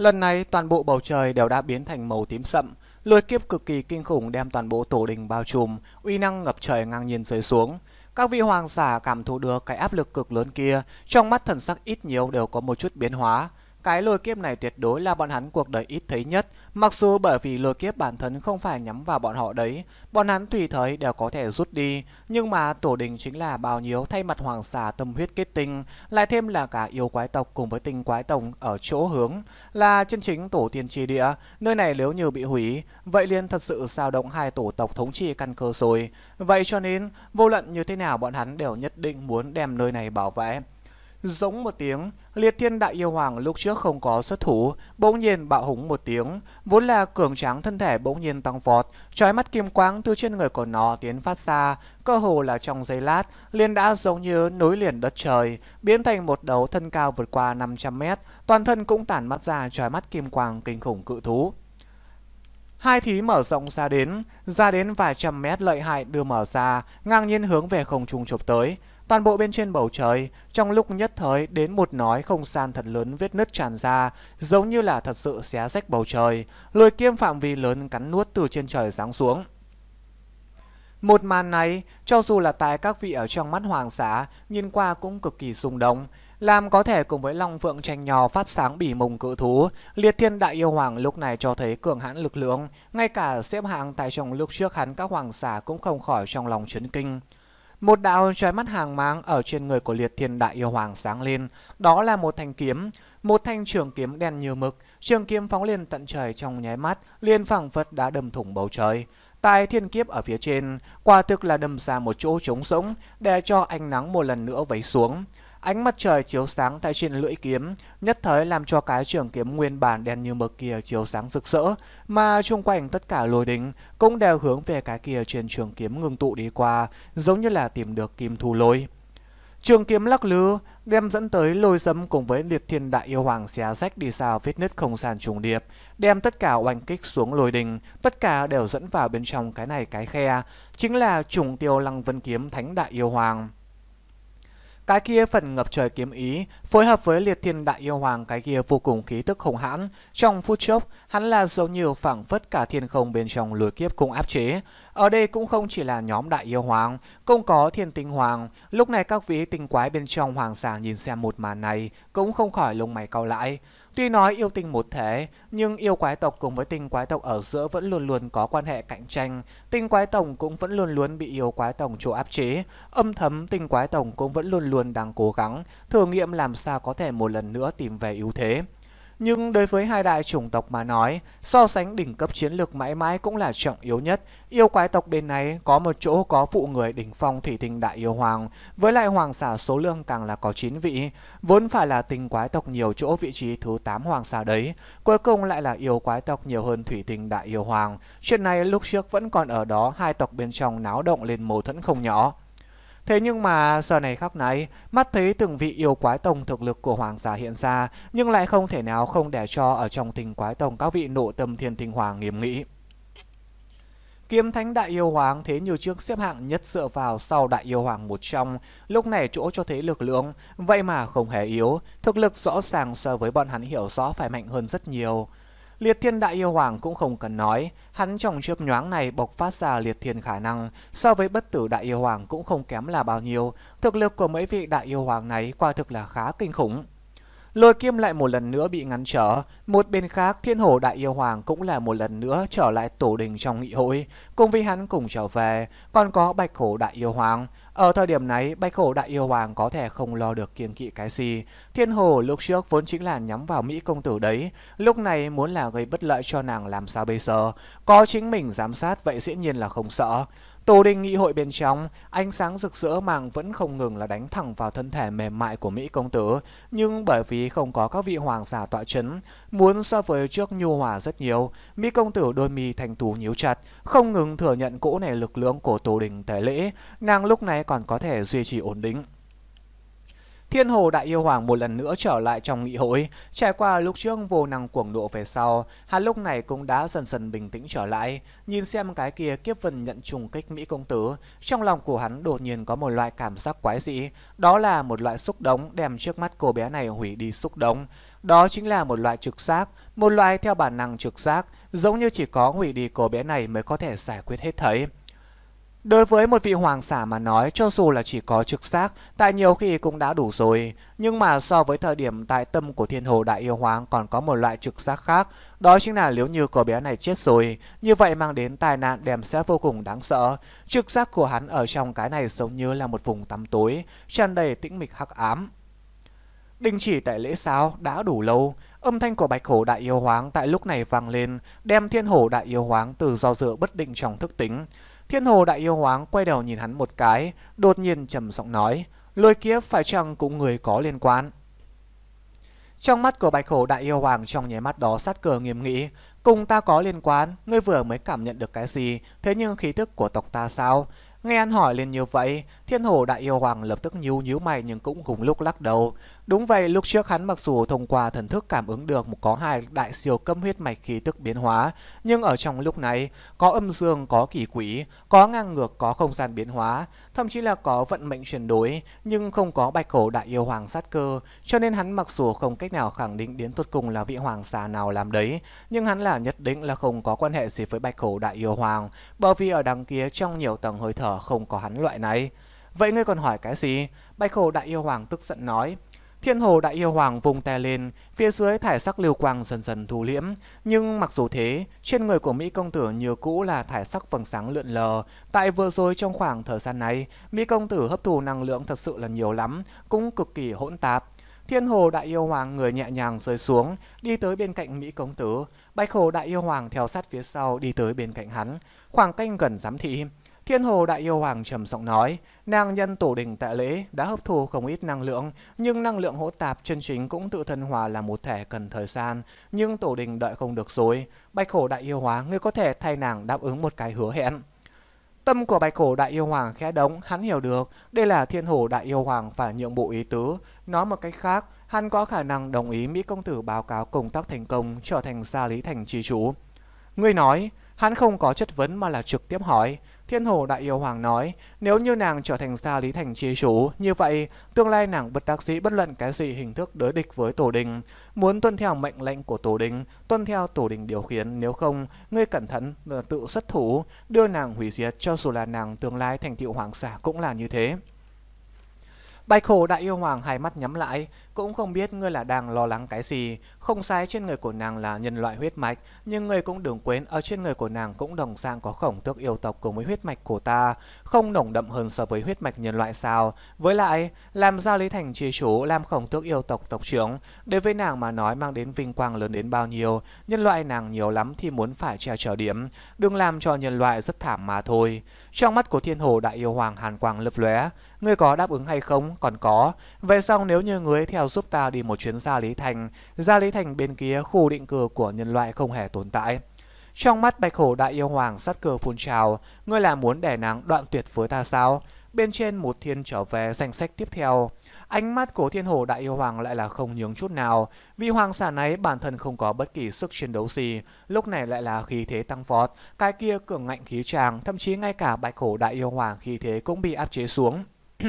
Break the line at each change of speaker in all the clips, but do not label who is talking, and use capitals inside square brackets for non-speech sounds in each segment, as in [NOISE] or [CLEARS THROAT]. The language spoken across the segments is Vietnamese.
Lần này toàn bộ bầu trời đều đã biến thành màu tím sậm, lôi kiếp cực kỳ kinh khủng đem toàn bộ tổ đình bao trùm, uy năng ngập trời ngang nhiên rơi xuống. Các vị hoàng giả cảm thụ được cái áp lực cực lớn kia, trong mắt thần sắc ít nhiều đều có một chút biến hóa. Cái lôi kiếp này tuyệt đối là bọn hắn cuộc đời ít thấy nhất, Mặc dù bởi vì lôi kiếp bản thân không phải nhắm vào bọn họ đấy, bọn hắn tùy thời đều có thể rút đi, nhưng mà tổ đình chính là bao nhiêu thay mặt hoàng xà tâm huyết kết tinh, lại thêm là cả yêu quái tộc cùng với tinh quái tổng ở chỗ hướng, là chân chính tổ tiên tri địa, nơi này nếu như bị hủy, vậy liền thật sự sao động hai tổ tộc thống trị căn cơ rồi. Vậy cho nên, vô luận như thế nào bọn hắn đều nhất định muốn đem nơi này bảo vệ. Giống một tiếng, liệt thiên đại yêu hoàng lúc trước không có xuất thủ, bỗng nhiên bạo hùng một tiếng, vốn là cường tráng thân thể bỗng nhiên tăng vọt, trói mắt kim quang từ trên người của nó tiến phát ra, cơ hồ là trong giây lát, liền đã giống như núi liền đất trời, biến thành một đầu thân cao vượt qua 500 mét, toàn thân cũng tản mắt ra trói mắt kim quang kinh khủng cự thú. Hai thí mở rộng ra đến, ra đến vài trăm mét lợi hại đưa mở ra, ngang nhiên hướng về không trung chụp tới. Toàn bộ bên trên bầu trời, trong lúc nhất thời đến một nói không gian thật lớn vết nứt tràn ra, giống như là thật sự xé rách bầu trời, lôi kiếm phạm vi lớn cắn nuốt từ trên trời giáng xuống. Một màn này, cho dù là tại các vị ở trong mắt hoàng xã, nhìn qua cũng cực kỳ rung động, làm có thể cùng với Long Phượng tranh nhò phát sáng bỉ mùng cự thú, Liệt Thiên Đại Yêu Hoàng lúc này cho thấy cường hãn lực lượng, ngay cả xếp hạng tại trong lúc trước hắn các hoàng xã cũng không khỏi trong lòng chấn kinh. Một đạo trói mắt hàng mang ở trên người của liệt thiên đại yêu hoàng sáng lên, đó là một thanh kiếm, một thanh trường kiếm đen như mực, trường kiếm phóng lên tận trời trong nháy mắt, liền phẳng phất đã đâm thủng bầu trời. Tại thiên kiếp ở phía trên, quả thực là đâm ra một chỗ trống rỗng để cho ánh nắng một lần nữa vấy xuống. Ánh mặt trời chiếu sáng tại trên lưỡi kiếm, nhất thời làm cho cái trường kiếm nguyên bản đen như mực kia chiếu sáng rực rỡ, mà xung quanh tất cả lôi đính cũng đều hướng về cái kia trên trường kiếm ngưng tụ đi qua, giống như là tìm được kim thù lôi. Trường kiếm lắc lư, đem dẫn tới lôi dấm cùng với liệt thiên đại yêu hoàng xé rách đi sao vết nứt không gian trùng điệp, đem tất cả oanh kích xuống lôi đình, tất cả đều dẫn vào bên trong cái này cái khe, chính là trùng tiêu lăng vân kiếm thánh đại yêu hoàng. Cái kia phần ngập trời kiếm ý, phối hợp với liệt thiên đại yêu hoàng cái kia vô cùng khí tức hùng hãn. Trong phút chốc, hắn là giống như phảng phất cả thiên không bên trong lùi kiếp cũng áp chế. Ở đây cũng không chỉ là nhóm đại yêu hoàng, cũng có thiên tinh hoàng. Lúc này các vị tinh quái bên trong hoàng xà nhìn xem một màn này cũng không khỏi lông mày cau lại. Tuy nói yêu tinh một thế nhưng yêu quái tộc cùng với tinh quái tộc ở giữa vẫn luôn luôn có quan hệ cạnh tranh. Tinh quái tổng cũng vẫn luôn luôn bị yêu quái tổng chỗ áp chế. Âm thầm tinh quái tổng cũng vẫn luôn luôn đang cố gắng, thử nghiệm làm sao có thể một lần nữa tìm về ưu thế. Nhưng đối với hai đại chủng tộc mà nói, so sánh đỉnh cấp chiến lược mãi mãi cũng là trọng yếu nhất. Yêu quái tộc bên này có một chỗ có phụ người đỉnh phong thủy tinh đại yêu hoàng, với lại hoàng xà số lượng càng là có 9 vị. Vốn phải là tinh quái tộc nhiều chỗ vị trí thứ 8 hoàng xà đấy, cuối cùng lại là yêu quái tộc nhiều hơn thủy tinh đại yêu hoàng. Chuyện này lúc trước vẫn còn ở đó hai tộc bên trong náo động lên mâu thuẫn không nhỏ. Thế nhưng mà giờ này khắc nãy mắt thấy từng vị yêu quái tông thực lực của hoàng giả hiện ra, nhưng lại không thể nào không để cho ở trong tình quái tông các vị nộ tâm thiên tinh hoàng nghiêm nghị. Kiếm thánh đại yêu hoàng thế nhiều trước xếp hạng nhất dựa vào sau đại yêu hoàng một trong, lúc này chỗ cho thế lực lượng, vậy mà không hề yếu, thực lực rõ ràng so với bọn hắn hiểu rõ phải mạnh hơn rất nhiều. Liệt thiên đại yêu hoàng cũng không cần nói, hắn trong chớp nhoáng này bộc phát ra liệt thiên khả năng, so với bất tử đại yêu hoàng cũng không kém là bao nhiêu, thực lực của mấy vị đại yêu hoàng này quả thực là khá kinh khủng. Lôi kim lại một lần nữa bị ngăn trở. Một bên khác, thiên hổ đại yêu hoàng cũng là một lần nữa trở lại tổ đình trong nghị hội. Cùng với hắn cùng trở về, còn có bạch hổ đại yêu hoàng. Ở thời điểm này, bạch hổ đại yêu hoàng có thể không lo được kiêng kỵ cái gì. Thiên hổ lúc trước vốn chính là nhắm vào Mỹ công tử đấy. Lúc này muốn là gây bất lợi cho nàng làm sao bây giờ. Có chính mình giám sát vậy dĩ nhiên là không sợ. Tô Đinh nghị hội bên trong, ánh sáng rực rỡ màng vẫn không ngừng là đánh thẳng vào thân thể mềm mại của Mỹ công tử, nhưng bởi vì không có các vị hoàng giả tọa chấn, muốn so với trước nhu hòa rất nhiều, Mỹ công tử đôi mi thành tú nhíu chặt, không ngừng thừa nhận cỗ này lực lượng của Tô Đình tế lễ, nàng lúc này còn có thể duy trì ổn định. Thiên Hồ Đại Yêu Hoàng một lần nữa trở lại trong nghị hội, trải qua lúc trước vô năng cuồng độ về sau, hắn lúc này cũng đã dần dần bình tĩnh trở lại, nhìn xem cái kia kiếp vân nhận trùng kích Mỹ công tử, trong lòng của hắn đột nhiên có một loại cảm giác quái dị, đó là một loại xúc động đem trước mắt cô bé này hủy đi xúc động. Đó chính là một loại trực giác, một loại theo bản năng trực giác, giống như chỉ có hủy đi cô bé này mới có thể giải quyết hết thảy. Đối với một vị hoàng xả mà nói, cho dù là chỉ có trực giác, tại nhiều khi cũng đã đủ rồi. Nhưng mà so với thời điểm tại tâm của thiên hồ đại yêu hoàng còn có một loại trực giác khác, đó chính là nếu như cậu bé này chết rồi, như vậy mang đến tai nạn đem sẽ vô cùng đáng sợ. Trực giác của hắn ở trong cái này giống như là một vùng tắm tối, tràn đầy tĩnh mịch hắc ám. Đình chỉ tại lễ sáo đã đủ lâu, âm thanh của bạch hổ đại yêu hoàng tại lúc này vang lên, đem thiên hổ đại yêu hoàng từ do dự bất định trong thức tính. Thiên hồ đại yêu hoáng quay đầu nhìn hắn một cái, đột nhiên trầm giọng nói, lôi kia phải chăng cũng người có liên quan. Trong mắt của bạch hổ đại yêu hoàng trong nháy mắt đó sát cờ nghiêm nghị, cùng ta có liên quan, ngươi vừa mới cảm nhận được cái gì, thế nhưng khí thức của tộc ta sao? Nghe anh hỏi lên như vậy, thiên hồ đại yêu hoàng lập tức nhíu nhíu mày nhưng cũng cùng lúc lắc đầu. Đúng vậy, lúc trước hắn mặc dù thông qua thần thức cảm ứng được một có hai đại siêu cấp huyết mạch khí tức biến hóa, nhưng ở trong lúc này, có âm dương, có kỳ quỷ, có ngang ngược, có không gian biến hóa, thậm chí là có vận mệnh chuyển đổi, nhưng không có bạch hổ đại yêu hoàng sát cơ, cho nên hắn mặc dù không cách nào khẳng định đến tốt cùng là vị hoàng xà nào làm đấy, nhưng hắn là nhất định là không có quan hệ gì với bạch hổ đại yêu hoàng, bởi vì ở đằng kia trong nhiều tầng hơi thở không có hắn loại này. Vậy ngươi còn hỏi cái gì? Bạch Hổ Đại Yêu Hoàng tức giận nói. Thiên Hồ Đại Yêu Hoàng vùng tay lên, phía dưới thải sắc lưu quang dần dần thu liễm. Nhưng mặc dù thế, trên người của Mỹ Công Tử như cũ là thải sắc vầng sáng lượn lờ. Tại vừa rồi trong khoảng thời gian này, Mỹ Công Tử hấp thụ năng lượng thật sự là nhiều lắm, cũng cực kỳ hỗn tạp. Thiên Hồ Đại Yêu Hoàng người nhẹ nhàng rơi xuống, đi tới bên cạnh Mỹ Công Tử. Bạch Hồ Đại Yêu Hoàng theo sát phía sau đi tới bên cạnh hắn, khoảng canh gần giám thị. Thiên hồ đại yêu hoàng trầm giọng nói, nàng nhân tổ đình tại lễ đã hấp thu không ít năng lượng, nhưng năng lượng hỗn tạp chân chính cũng tự thân hòa là một thể cần thời gian, nhưng tổ đình đợi không được rồi. Bạch hổ đại yêu hóa, ngươi có thể thay nàng đáp ứng một cái hứa hẹn. Tâm của bạch hổ đại yêu hoàng khẽ đống, hắn hiểu được, đây là thiên Hồ đại yêu hoàng phải nhượng bộ ý tứ. Nói một cách khác, hắn có khả năng đồng ý Mỹ công tử báo cáo công tác thành công trở thành gia lý thành chi chủ. Ngươi nói, Hắn không có chất vấn mà là trực tiếp hỏi. Thiên hồ đại yêu hoàng nói, nếu như nàng trở thành gia lý thành chi chủ, như vậy tương lai nàng bất đắc dĩ bất luận cái gì hình thức đối địch với tổ đình. Muốn tuân theo mệnh lệnh của tổ đình, tuân theo tổ đình điều khiển, nếu không, ngươi cẩn thận ờ, tự xuất thủ, đưa nàng hủy diệt cho dù là nàng tương lai thành tựu hoàng giả cũng là như thế. Bạch Hổ Đại Yêu Hoàng hai mắt nhắm lại, cũng không biết ngươi là đang lo lắng cái gì, không sai trên người của nàng là nhân loại huyết mạch, nhưng ngươi cũng đừng quên ở trên người của nàng cũng đồng dạng có khổng tước yêu tộc cùng với huyết mạch của ta, không nồng đậm hơn so với huyết mạch nhân loại sao. Với lại, làm giao lý thành chi chủ, làm khổng tước yêu tộc tộc trưởng, đối với nàng mà nói mang đến vinh quang lớn đến bao nhiêu, nhân loại nàng nhiều lắm thì muốn phải treo trở điểm, đừng làm cho nhân loại rất thảm mà thôi. Trong mắt của thiên hồ đại yêu hoàng hàn quang lấp lóe, ngươi có đáp ứng hay không còn có, về sau nếu như ngươi theo giúp ta đi một chuyến ra Lý Thành. Ra Lý Thành bên kia khu định cư của nhân loại không hề tồn tại. Trong mắt bạch hổ đại yêu hoàng sát cơ phun trào, ngươi là muốn đẻ nàng đoạn tuyệt với ta sao? Bên trên một thiên trở về danh sách tiếp theo. Ánh mắt của thiên hồ đại yêu hoàng lại là không nhướng chút nào. Vì hoàng xà này bản thân không có bất kỳ sức chiến đấu gì, lúc này lại là khí thế tăng vọt, cái kia cường ngạnh khí tràng, thậm chí ngay cả bạch hổ đại yêu hoàng khí thế cũng bị áp chế xuống. [CLEARS THROAT]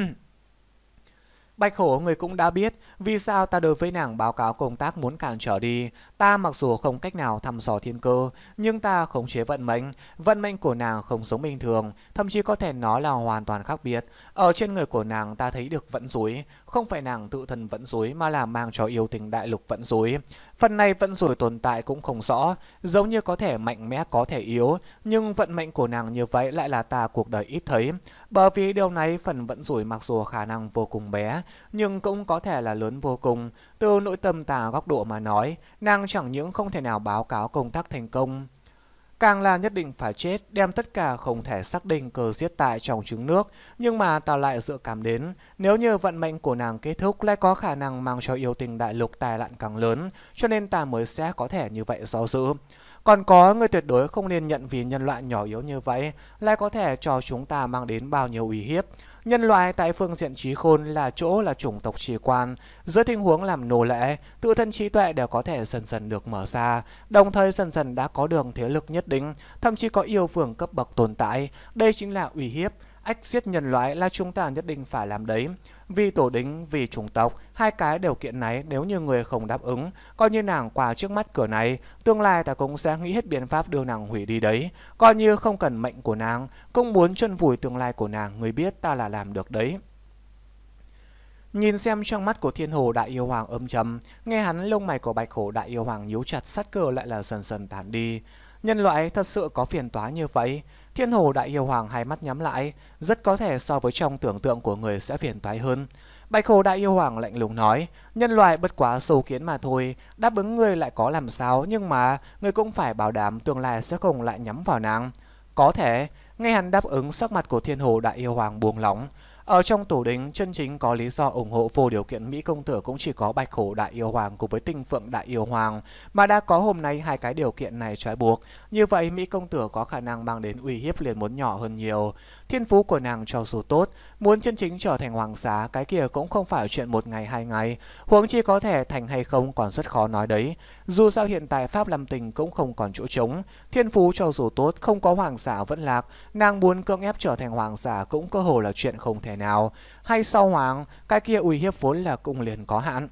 Bạch Hổ người cũng đã biết vì sao ta đối với nàng báo cáo công tác muốn cản trở đi. Ta mặc dù không cách nào thăm dò thiên cơ, nhưng ta khống chế vận mệnh. Vận mệnh của nàng không giống bình thường, thậm chí có thể nói là hoàn toàn khác biệt. Ở trên người của nàng ta thấy được vận rủi, không phải nàng tự thân vẫn dối mà là mang cho yêu tình đại lục vẫn dối. Phần này vẫn dối tồn tại cũng không rõ, giống như có thể mạnh mẽ có thể yếu, nhưng vận mệnh của nàng như vậy lại là ta cuộc đời ít thấy. Bởi vì điều này phần vẫn dối mặc dù khả năng vô cùng bé, nhưng cũng có thể là lớn vô cùng. Từ nội tâm tà góc độ mà nói, nàng chẳng những không thể nào báo cáo công tác thành công, Càng là nhất định phải chết, đem tất cả không thể xác định cờ giết tại trong trứng nước, nhưng mà ta lại dự cảm đến, nếu như vận mệnh của nàng kết thúc lại có khả năng mang cho yêu tình đại lục tài lạn càng lớn, cho nên ta mới sẽ có thể như vậy do dự. Còn có, người tuyệt đối không nên nhận vì nhân loại nhỏ yếu như vậy, lại có thể cho chúng ta mang đến bao nhiêu uy hiếp. Nhân loại tại phương diện trí khôn là chỗ là chủng tộc trí quan. Dưới tình huống làm nô lệ, tự thân trí tuệ đều có thể dần dần được mở ra, đồng thời dần dần đã có đường thế lực nhất định, thậm chí có yêu phường cấp bậc tồn tại. Đây chính là uy hiếp, ách giết nhân loại là chúng ta nhất định phải làm đấy vì tổ đính, vì chủng tộc, hai cái điều kiện này nếu như người không đáp ứng, coi như nàng qua trước mắt cửa này, tương lai ta cũng sẽ nghĩ hết biện pháp đưa nàng hủy đi đấy. Coi như không cần mệnh của nàng, cũng muốn chân vùi tương lai của nàng, người biết ta là làm được đấy. Nhìn xem trong mắt của thiên hồ đại yêu hoàng âm trầm, nghe hắn lông mày của bạch hổ đại yêu hoàng nhíu chặt sát cơ lại là dần dần tàn đi. Nhân loại thật sự có phiền toái như vậy. Thiên hồ đại yêu hoàng hai mắt nhắm lại, rất có thể so với trong tưởng tượng của người sẽ phiền toái hơn. Bạch hồ đại yêu hoàng lạnh lùng nói, nhân loại bất quá sâu kiến mà thôi, đáp ứng người lại có làm sao, nhưng mà người cũng phải bảo đảm tương lai sẽ không lại nhắm vào nàng. Có thể, nghe hắn đáp ứng sắc mặt của thiên hồ đại yêu hoàng buông lỏng, ở trong tủ đính, chân chính có lý do ủng hộ vô điều kiện Mỹ công tử cũng chỉ có Bạch Hổ Đại Yêu Hoàng cùng với Tinh Phượng Đại Yêu Hoàng, mà đã có hôm nay hai cái điều kiện này trái buộc. Như vậy, Mỹ công tử có khả năng mang đến uy hiếp liền muốn nhỏ hơn nhiều. Thiên phú của nàng cho dù tốt, muốn chân chính trở thành hoàng xá, cái kia cũng không phải chuyện một ngày hai ngày. Huống chi có thể thành hay không còn rất khó nói đấy. Dù sao hiện tại Pháp Lâm Tình cũng không còn chỗ trống. Thiên phú cho dù tốt, không có hoàng xá vẫn lạc, nàng muốn cưỡng ép trở thành hoàng xá cũng cơ hồ là chuyện không thể thể nào Hay sau hoàng, cái kia uy hiếp vốn là cũng liền có hạn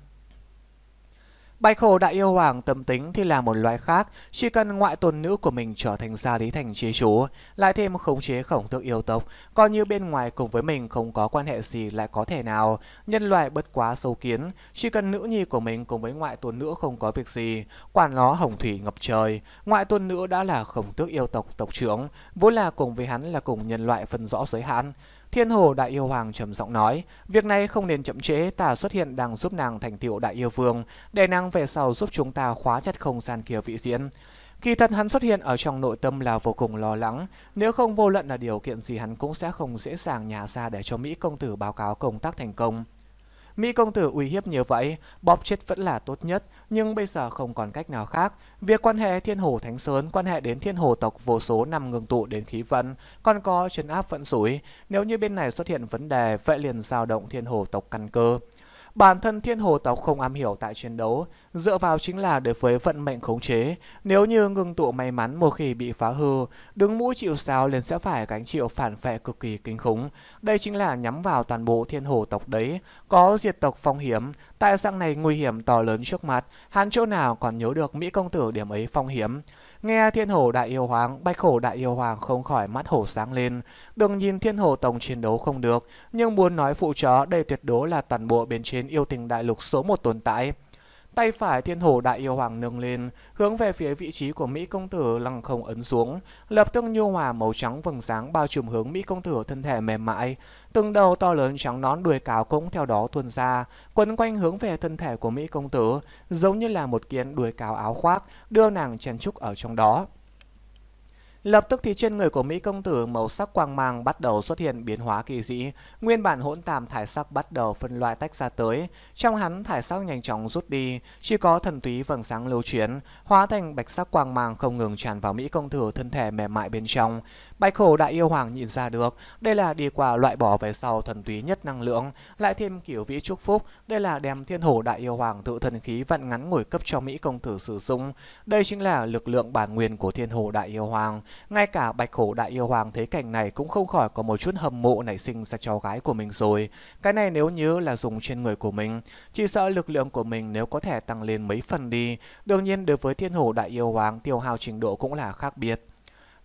Bạch khổ đại yêu hoàng tâm tính thì là một loại khác, chỉ cần ngoại tôn nữ của mình trở thành gia lý thành chế chú, lại thêm khống chế khổng tước yêu tộc, coi như bên ngoài cùng với mình không có quan hệ gì lại có thể nào, nhân loại bất quá sâu kiến, chỉ cần nữ nhi của mình cùng với ngoại tôn nữ không có việc gì, quản nó hồng thủy ngập trời, ngoại tôn nữ đã là khổng tước yêu tộc tộc trưởng, vốn là cùng với hắn là cùng nhân loại phân rõ giới hạn. Thiên Hồ Đại Yêu Hoàng trầm giọng nói, việc này không nên chậm trễ, ta xuất hiện đang giúp nàng thành tựu Đại Yêu Vương, để nàng về sau giúp chúng ta khóa chặt không gian kia vị diễn. Kỳ thật hắn xuất hiện ở trong nội tâm là vô cùng lo lắng, nếu không vô luận là điều kiện gì hắn cũng sẽ không dễ dàng nhả ra để cho Mỹ công tử báo cáo công tác thành công. Mỹ công tử uy hiếp như vậy, bóp chết vẫn là tốt nhất, nhưng bây giờ không còn cách nào khác. Việc quan hệ thiên hồ thánh sơn, quan hệ đến thiên hồ tộc vô số năm ngừng tụ đến khí vận, còn có chấn áp vận rủi. Nếu như bên này xuất hiện vấn đề, vậy liền dao động thiên hồ tộc căn cơ. Bản thân Thiên Hồ Tộc không am hiểu tại chiến đấu, dựa vào chính là đối với vận mệnh khống chế. Nếu như ngừng tụ may mắn một khi bị phá hư, đứng mũi chịu sao liền sẽ phải gánh chịu phản vệ cực kỳ kinh khủng. Đây chính là nhắm vào toàn bộ Thiên Hồ Tộc đấy. Có diệt tộc phong hiểm, tại dạng này nguy hiểm to lớn trước mặt, hắn chỗ nào còn nhớ được Mỹ Công Tử điểm ấy phong hiểm. Nghe Thiên Hồ Đại Yêu Hoàng, Bạch khổ Đại Yêu Hoàng không khỏi mắt hổ sáng lên. Đừng nhìn Thiên Hồ Tổng chiến đấu không được, nhưng muốn nói phụ chó đây tuyệt đối là toàn bộ bên trên yêu tình đại lục số một tồn tại. Tay phải thiên hồ đại yêu hoàng nâng lên, hướng về phía vị trí của Mỹ công tử lăng không ấn xuống, lập tức nhu hòa màu trắng vầng sáng bao trùm hướng Mỹ công tử thân thể mềm mại, từng đầu to lớn trắng nón đuôi cáo cũng theo đó tuôn ra, quấn quanh hướng về thân thể của Mỹ công tử, giống như là một kiện đuôi cáo áo khoác, đưa nàng chen trúc ở trong đó. Lập tức thì trên người của Mỹ công tử màu sắc quang mang bắt đầu xuất hiện biến hóa kỳ dị, nguyên bản hỗn tàm thải sắc bắt đầu phân loại tách ra tới, trong hắn thải sắc nhanh chóng rút đi, chỉ có thần túy vầng sáng lưu chuyển, hóa thành bạch sắc quang mang không ngừng tràn vào Mỹ công tử thân thể mềm mại bên trong. Bạch khổ đại yêu hoàng nhìn ra được, đây là đi qua loại bỏ về sau thần túy nhất năng lượng, lại thêm kiểu vĩ chúc phúc, đây là đem thiên hổ đại yêu hoàng tự thần khí vận ngắn ngồi cấp cho Mỹ công tử sử dụng. Đây chính là lực lượng bản nguyên của thiên hổ đại yêu hoàng ngay cả bạch hổ đại yêu hoàng thấy cảnh này cũng không khỏi có một chút hâm mộ nảy sinh ra cháu gái của mình rồi. Cái này nếu như là dùng trên người của mình, chỉ sợ lực lượng của mình nếu có thể tăng lên mấy phần đi. Đương nhiên đối với thiên hổ đại yêu hoàng tiêu hao trình độ cũng là khác biệt.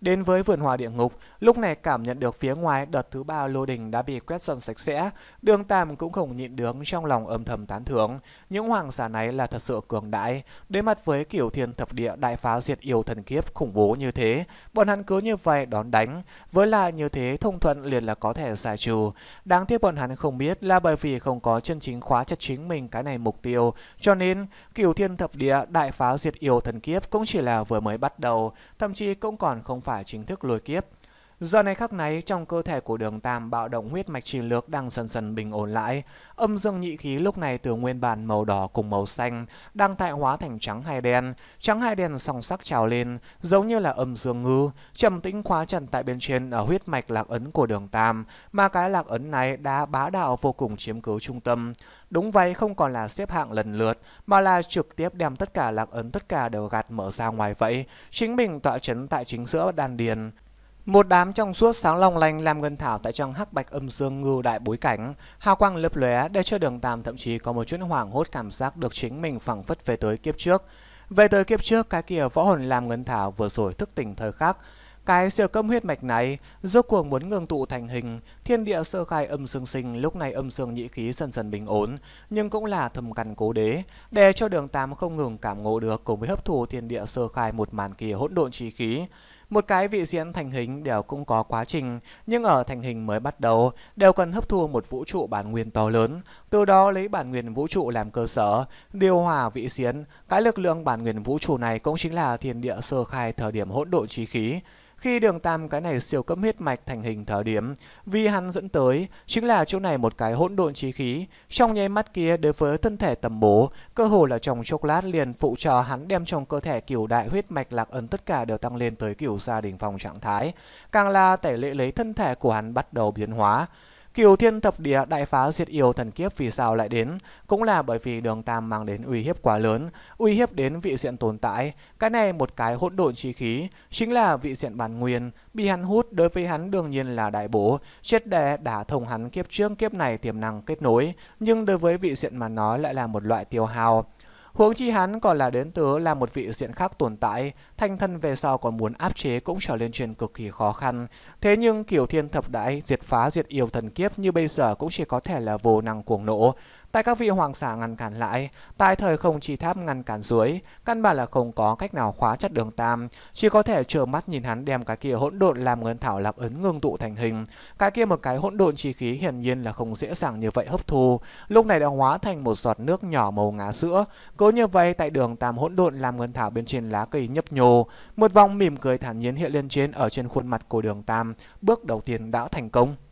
Đến với vườn hòa địa ngục, lúc này cảm nhận được phía ngoài đợt thứ ba lô đình đã bị quét dọn sạch sẽ, đường tam cũng không nhịn được trong lòng âm thầm tán thưởng. Những hoàng giả này là thật sự cường đại, đối mặt với kiểu thiên thập địa đại phá diệt yêu thần kiếp khủng bố như thế, bọn hắn cứ như vậy đón đánh, với lại như thế thông thuận liền là có thể giải trừ. Đáng tiếc bọn hắn không biết là bởi vì không có chân chính khóa chặt chính mình cái này mục tiêu, cho nên kiểu thiên thập địa đại phá diệt yêu thần kiếp cũng chỉ là vừa mới bắt đầu, thậm chí cũng còn không phải phải chính thức lôi kiếp Giờ này khắc náy trong cơ thể của đường tam bạo động huyết mạch trì lược đang dần dần bình ổn lại. Âm dương nhị khí lúc này từ nguyên bản màu đỏ cùng màu xanh đang tại hóa thành trắng hay đen. Trắng hay đen song sắc trào lên giống như là âm dương ngư. Trầm tĩnh khóa trần tại bên trên ở huyết mạch lạc ấn của đường tam mà cái lạc ấn này đã bá đạo vô cùng chiếm cứ trung tâm. Đúng vậy không còn là xếp hạng lần lượt mà là trực tiếp đem tất cả lạc ấn tất cả đều gạt mở ra ngoài vậy. Chính mình tọa chấn tại chính giữa đan điền một đám trong suốt sáng long lanh làm ngân thảo tại trong hắc bạch âm dương ngưu đại bối cảnh, hào quang lấp lóe để cho đường tam thậm chí có một chút hoảng hốt cảm giác được chính mình phẳng phất về tới kiếp trước. Về tới kiếp trước, cái kia võ hồn làm ngân thảo vừa rồi thức tỉnh thời khắc. Cái siêu cấm huyết mạch này, rốt cuộc muốn ngưng tụ thành hình, thiên địa sơ khai âm dương sinh lúc này âm dương nhị khí dần dần bình ổn, nhưng cũng là thầm căn cố đế, để cho đường tam không ngừng cảm ngộ được cùng với hấp thụ thiên địa sơ khai một màn kỳ hỗn độn chi khí. Một cái vị diễn thành hình đều cũng có quá trình, nhưng ở thành hình mới bắt đầu đều cần hấp thu một vũ trụ bản nguyên to lớn, từ đó lấy bản nguyên vũ trụ làm cơ sở, điều hòa vị diễn, cái lực lượng bản nguyên vũ trụ này cũng chính là thiên địa sơ khai thời điểm hỗn độn trí khí. Khi đường tam cái này siêu cấp huyết mạch thành hình thời điểm, vì hắn dẫn tới chính là chỗ này một cái hỗn độn trí khí, trong nháy mắt kia đối với thân thể tầm bố, cơ hồ là trong chốc lát liền phụ trợ hắn đem trong cơ thể cửu đại huyết mạch lạc ấn tất cả đều tăng lên tới cửu Kiều ra đỉnh phòng trạng thái, càng là tỷ lệ lấy thân thể của hắn bắt đầu biến hóa. Kiều thiên thập địa đại phá diệt yêu thần kiếp vì sao lại đến, cũng là bởi vì đường tam mang đến uy hiếp quá lớn, uy hiếp đến vị diện tồn tại. Cái này một cái hỗn độn chi khí, chính là vị diện bản nguyên, bị hắn hút đối với hắn đương nhiên là đại bổ, chết đè đã thông hắn kiếp trước kiếp này tiềm năng kết nối, nhưng đối với vị diện mà nói lại là một loại tiêu hao. Huống chi hắn còn là đến tứ là một vị diện khác tồn tại, thanh thân về sau còn muốn áp chế cũng trở lên chuyện cực kỳ khó khăn. Thế nhưng kiểu thiên thập đại diệt phá diệt yêu thần kiếp như bây giờ cũng chỉ có thể là vô năng cuồng nộ. Tại các vị hoàng xà ngăn cản lại, tại thời không chỉ tháp ngăn cản dưới, căn bản là không có cách nào khóa chặt đường tam, chỉ có thể trơ mắt nhìn hắn đem cái kia hỗn độn làm ngân thảo lạc ấn ngưng tụ thành hình. Cái kia một cái hỗn độn chi khí hiển nhiên là không dễ dàng như vậy hấp thu, lúc này đã hóa thành một giọt nước nhỏ màu ngá sữa. Cứ như vậy tại đường tam hỗn độn làm ngân thảo bên trên lá cây nhấp nhô, một vòng mỉm cười thản nhiên hiện lên trên ở trên khuôn mặt của đường tam, bước đầu tiên đã thành công.